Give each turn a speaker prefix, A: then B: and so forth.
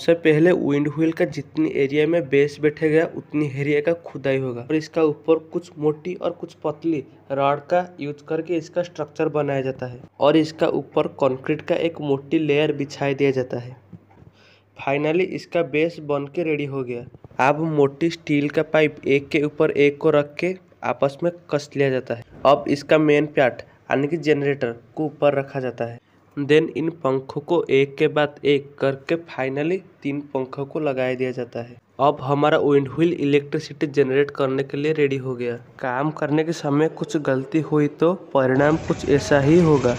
A: सबसे पहले wind wheel का जितनी एरिया में बेस बैठेगा उतनी एरिया का खुदाई होगा और इसका ऊपर कुछ मोटी और कुछ पतली रॉड का यूज करके इसका स्ट्रक्चर बनाया जाता है और इसका ऊपर कंक्रीट का एक मोटी लेयर बिछाई दिया जाता है फाइनली इसका बेस बन के रेडी हो गया अब मोटी स्टील का पाइप एक के ऊपर एक को रख के आपस में कस लिया जाता है अब इसका मेन पैट यानी कि जनरेटर को ऊपर रखा जाता है देन इन पंखों को एक के बाद एक करके फाइनली तीन पंखों को लगाया दिया जाता है अब हमारा विंड व्हील इलेक्ट्रिसिटी जनरेट करने के लिए रेडी हो गया काम करने के समय कुछ गलती हुई तो परिणाम कुछ ऐसा ही होगा